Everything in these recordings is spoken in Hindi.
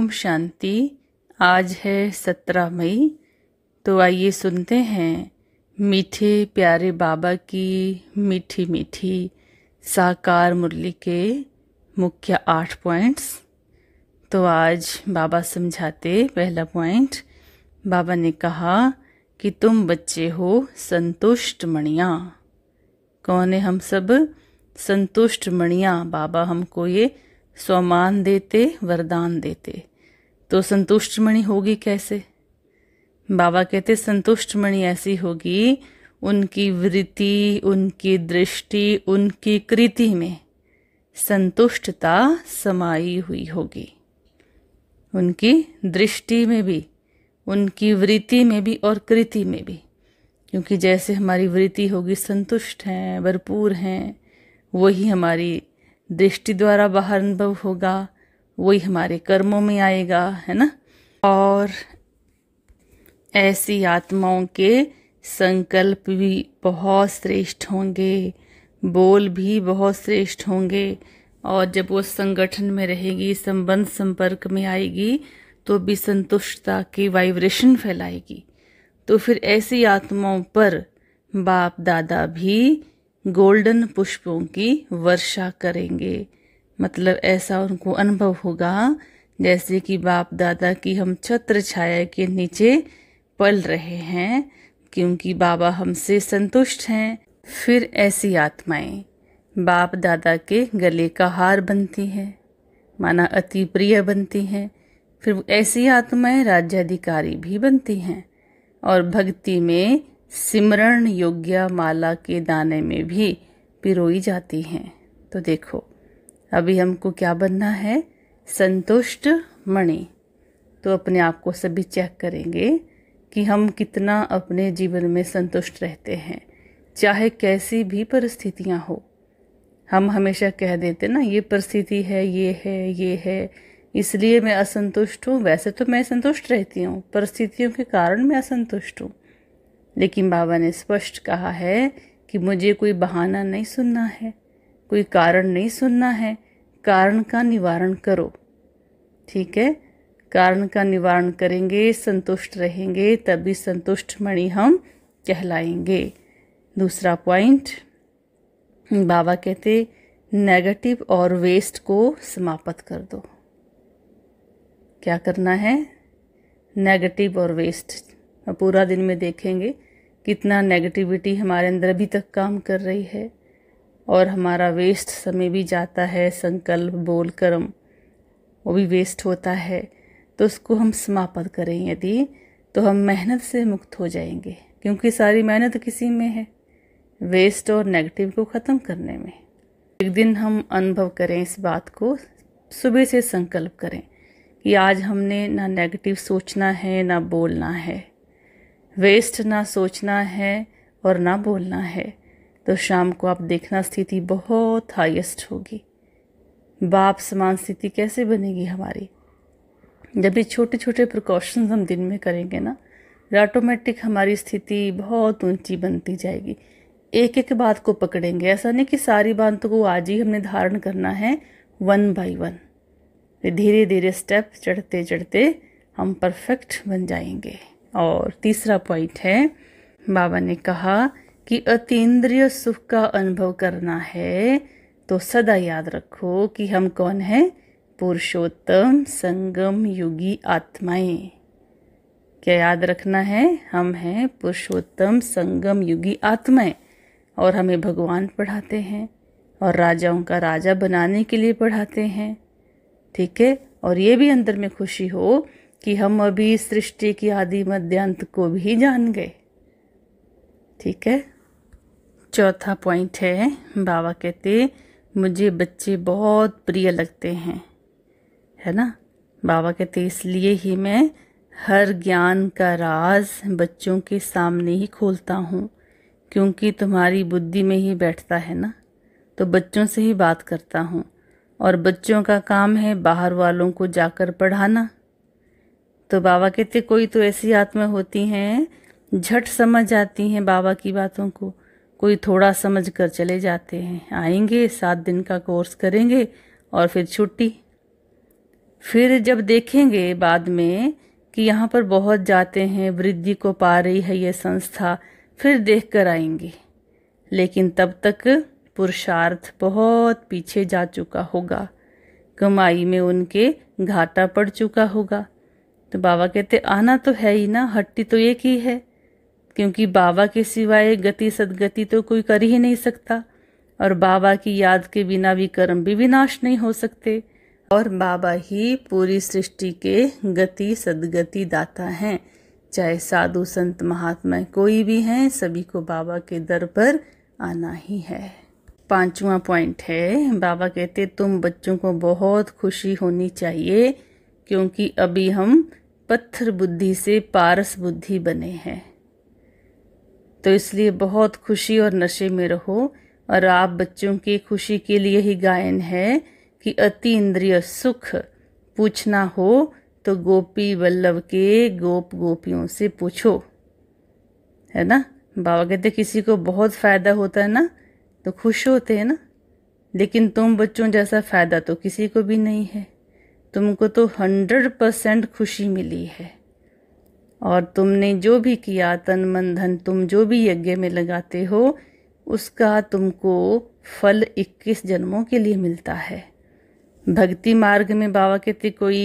ओम शांति आज है सत्रह मई तो आइए सुनते हैं मीठे प्यारे बाबा की मीठी मीठी साकार मुरली के मुख्य आठ पॉइंट्स तो आज बाबा समझाते पहला पॉइंट बाबा ने कहा कि तुम बच्चे हो संतुष्ट मणिया कौन है हम सब संतुष्ट मणिया बाबा हमको ये स्वमान देते वरदान देते तो संतुष्टमणि होगी कैसे बाबा कहते संतुष्टमणि ऐसी होगी उनकी वृत्ति उनकी दृष्टि उनकी कृति में संतुष्टता समाई हुई होगी उनकी दृष्टि में भी उनकी वृत्ति में भी और कृति में भी क्योंकि जैसे हमारी वृत्ति होगी संतुष्ट हैं भरपूर हैं वही हमारी दृष्टि द्वारा बाहर अनुभव होगा वही हमारे कर्मों में आएगा है ना और ऐसी आत्माओं के संकल्प भी बहुत श्रेष्ठ होंगे बोल भी बहुत श्रेष्ठ होंगे और जब वो संगठन में रहेगी संबंध संपर्क में आएगी तो भी संतुष्टता की वाइब्रेशन फैलाएगी तो फिर ऐसी आत्माओं पर बाप दादा भी गोल्डन पुष्पों की वर्षा करेंगे मतलब ऐसा उनको अनुभव होगा जैसे कि बाप दादा की हम छत्र छाया के नीचे पल रहे हैं क्योंकि बाबा हमसे संतुष्ट हैं फिर ऐसी आत्माएं बाप दादा के गले का हार बनती हैं माना अति प्रिय बनती हैं फिर ऐसी आत्माएं राज्याधिकारी भी बनती हैं और भक्ति में सिमरण योग्य माला के दाने में भी पिरोई जाती हैं तो देखो अभी हमको क्या बनना है संतुष्ट मणि तो अपने आप को सभी चेक करेंगे कि हम कितना अपने जीवन में संतुष्ट रहते हैं चाहे कैसी भी परिस्थितियाँ हो हम हमेशा कह देते ना ये परिस्थिति है ये है ये है इसलिए मैं असंतुष्ट हूँ वैसे तो मैं संतुष्ट रहती हूँ परिस्थितियों के कारण मैं असंतुष्ट हूँ लेकिन बाबा ने स्पष्ट कहा है कि मुझे कोई बहाना नहीं सुनना है कोई कारण नहीं सुनना है कारण का निवारण करो ठीक है कारण का निवारण करेंगे संतुष्ट रहेंगे तभी संतुष्ट मणि हम कहलाएंगे दूसरा पॉइंट बाबा कहते नेगेटिव और वेस्ट को समाप्त कर दो क्या करना है नेगेटिव और वेस्ट पूरा दिन में देखेंगे कितना नेगेटिविटी हमारे अंदर अभी तक काम कर रही है और हमारा वेस्ट समय भी जाता है संकल्प बोल कर्म वो भी वेस्ट होता है तो उसको हम समाप्त करें यदि तो हम मेहनत से मुक्त हो जाएंगे क्योंकि सारी मेहनत किसी में है वेस्ट और नेगेटिव को ख़त्म करने में एक दिन हम अनुभव करें इस बात को सुबह से संकल्प करें कि आज हमने ना नेगेटिव सोचना है ना बोलना है वेस्ट ना सोचना है और ना बोलना है तो शाम को आप देखना स्थिति बहुत हाईएस्ट होगी बाप समान स्थिति कैसे बनेगी हमारी जब ये छोटे छोटे प्रिकॉशंस हम दिन में करेंगे ना ऑटोमेटिक हमारी स्थिति बहुत ऊंची बनती जाएगी एक एक बात को पकड़ेंगे ऐसा नहीं कि सारी बातों को आज ही हमने धारण करना है वन बाय वन धीरे धीरे स्टेप चढ़ते चढ़ते हम परफेक्ट बन जाएंगे और तीसरा पॉइंट है बाबा ने कहा कि अतीन्द्रिय सुख का अनुभव करना है तो सदा याद रखो कि हम कौन हैं पुरुषोत्तम संगम युगी आत्माएं क्या याद रखना है हम हैं पुरुषोत्तम संगम युगी आत्माएं और हमें भगवान पढ़ाते हैं और राजाओं का राजा बनाने के लिए पढ़ाते हैं ठीक है और ये भी अंदर में खुशी हो कि हम अभी सृष्टि की आदि मध्यंत को भी जान गए ठीक है चौथा पॉइंट है बाबा कहते मुझे बच्चे बहुत प्रिय लगते हैं है ना बाबा कहते इसलिए ही मैं हर ज्ञान का राज बच्चों के सामने ही खोलता हूँ क्योंकि तुम्हारी बुद्धि में ही बैठता है ना तो बच्चों से ही बात करता हूँ और बच्चों का काम है बाहर वालों को जाकर पढ़ाना तो बाबा कहते कोई तो ऐसी आत्मा होती हैं झट समझ आती हैं बाबा की बातों को कोई थोड़ा समझ कर चले जाते हैं आएंगे सात दिन का कोर्स करेंगे और फिर छुट्टी फिर जब देखेंगे बाद में कि यहाँ पर बहुत जाते हैं वृद्धि को पा रही है ये संस्था फिर देख कर आएंगे लेकिन तब तक पुरुषार्थ बहुत पीछे जा चुका होगा कमाई में उनके घाटा पड़ चुका होगा तो बाबा कहते आना तो है ही ना हट्टी तो एक ही है क्योंकि बाबा के सिवाय गति सदगति तो कोई कर ही नहीं सकता और बाबा की याद के बिना भी कर्म भी विनाश नहीं हो सकते और बाबा ही पूरी सृष्टि के गति सदगति दाता हैं चाहे साधु संत महात्मा कोई भी हैं सभी को बाबा के दर पर आना ही है पांचवा पॉइंट है बाबा कहते तुम बच्चों को बहुत खुशी होनी चाहिए क्योंकि अभी हम पत्थर बुद्धि से पारस बुद्धि बने हैं तो इसलिए बहुत खुशी और नशे में रहो और आप बच्चों की खुशी के लिए ही गायन है कि अति इंद्रिय सुख पूछना हो तो गोपी वल्लभ के गोप गोपियों से पूछो है ना बाबा कहते किसी को बहुत फ़ायदा होता है ना तो खुश होते हैं ना लेकिन तुम बच्चों जैसा फ़ायदा तो किसी को भी नहीं है तुमको तो हंड्रेड परसेंट खुशी मिली है और तुमने जो भी किया तन मन धन तुम जो भी यज्ञ में लगाते हो उसका तुमको फल 21 जन्मों के लिए मिलता है भक्ति मार्ग में बाबा कहते कोई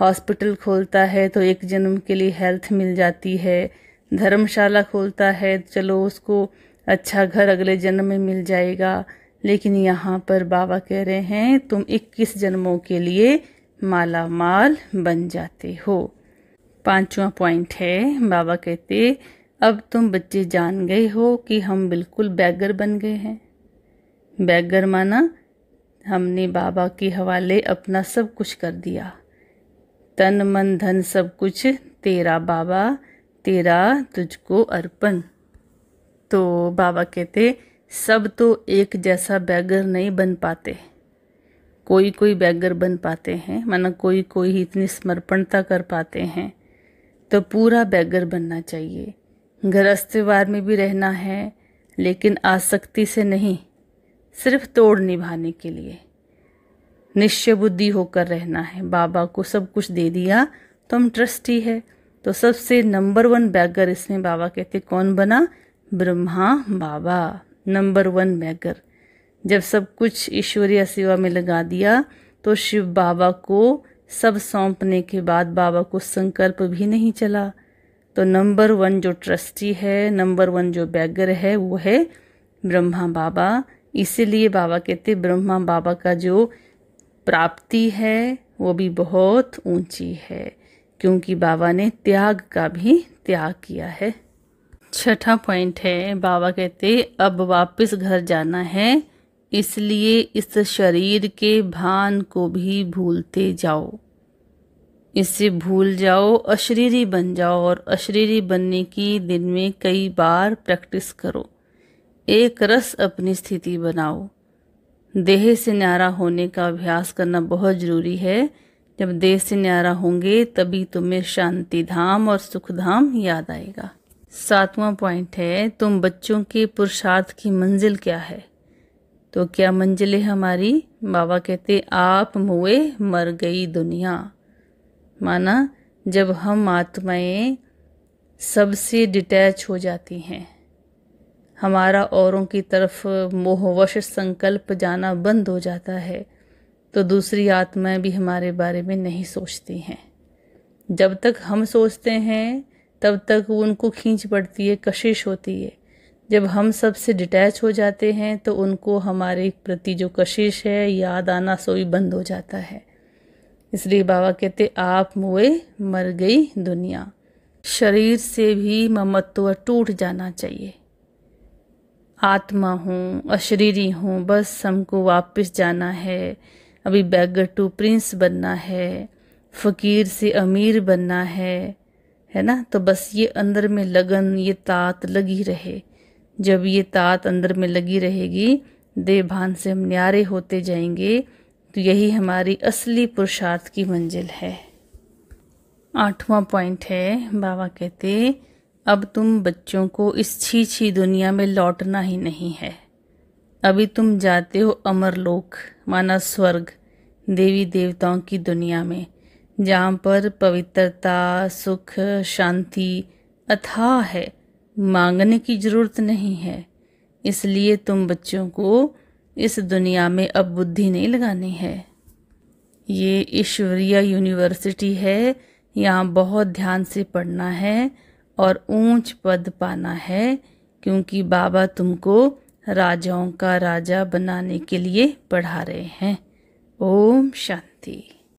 हॉस्पिटल खोलता है तो एक जन्म के लिए हेल्थ मिल जाती है धर्मशाला खोलता है चलो उसको अच्छा घर अगले जन्म में मिल जाएगा लेकिन यहाँ पर बाबा कह रहे हैं तुम 21 जन्मों के लिए माला माल बन जाते हो पांचवा पॉइंट है बाबा कहते अब तुम बच्चे जान गए हो कि हम बिल्कुल बैगर बन गए हैं बैगर माना हमने बाबा के हवाले अपना सब कुछ कर दिया तन मन धन सब कुछ तेरा बाबा तेरा तुझको अर्पण तो बाबा कहते सब तो एक जैसा बैगर नहीं बन पाते कोई कोई बैगर बन पाते हैं माना कोई कोई इतनी समर्पणता कर पाते हैं तो पूरा बैगर बनना चाहिए गृहस्थवार में भी रहना है लेकिन आसक्ति से नहीं सिर्फ तोड़ निभाने के लिए निश्चय बुद्धि होकर रहना है बाबा को सब कुछ दे दिया तो हम ट्रस्टी है तो सबसे नंबर वन बैगर इसमें बाबा कहते कौन बना ब्रह्मा बाबा नंबर वन बैगर जब सब कुछ ईश्वरीय सेवा में लगा दिया तो शिव बाबा को सब सौंपने के बाद बाबा को संकल्प भी नहीं चला तो नंबर वन जो ट्रस्टी है नंबर वन जो बैगर है वो है ब्रह्मा बाबा इसीलिए बाबा कहते ब्रह्मा बाबा का जो प्राप्ति है वो भी बहुत ऊंची है क्योंकि बाबा ने त्याग का भी त्याग किया है छठा पॉइंट है बाबा कहते अब वापस घर जाना है इसलिए इस शरीर के भान को भी भूलते जाओ इसे भूल जाओ अशरीरी बन जाओ और अशरीरी बनने की दिन में कई बार प्रैक्टिस करो एक रस अपनी स्थिति बनाओ देह से न्यारा होने का अभ्यास करना बहुत ज़रूरी है जब देह से न्यारा होंगे तभी तुम्हें शांति धाम और सुख धाम याद आएगा सातवां पॉइंट है तुम बच्चों के पुरुषार्थ की मंजिल क्या है तो क्या मंजिल हमारी बाबा कहते आप मुए मर गई दुनिया माना जब हम आत्माएं सबसे डिटैच हो जाती हैं हमारा औरों की तरफ मोहवश संकल्प जाना बंद हो जाता है तो दूसरी आत्माएं भी हमारे बारे में नहीं सोचती हैं जब तक हम सोचते हैं तब तक उनको खींच पड़ती है कशिश होती है जब हम सब से डिटैच हो जाते हैं तो उनको हमारे प्रति जो कशिश है याद आना सोई बंद हो जाता है इसलिए बाबा कहते आप मुए मर गई दुनिया शरीर से भी ममत्व टूट जाना चाहिए आत्मा हूँ अशरीरी हूँ बस हमको वापस जाना है अभी बैगर टू प्रिंस बनना है फ़कीर से अमीर बनना है है ना तो बस ये अंदर में लगन ये तात लगी रहे जब ये तात अंदर में लगी रहेगी देवभान से हम न्यारे होते जाएंगे तो यही हमारी असली पुरुषार्थ की मंजिल है आठवां पॉइंट है बाबा कहते अब तुम बच्चों को इस छी छी दुनिया में लौटना ही नहीं है अभी तुम जाते हो अमरलोक माना स्वर्ग देवी देवताओं की दुनिया में जहाँ पर पवित्रता सुख शांति अथाह है मांगने की जरूरत नहीं है इसलिए तुम बच्चों को इस दुनिया में अब बुद्धि नहीं लगानी है ये ईश्वरीय यूनिवर्सिटी है यहाँ बहुत ध्यान से पढ़ना है और ऊंच पद पाना है क्योंकि बाबा तुमको राजाओं का राजा बनाने के लिए पढ़ा रहे हैं ओम शांति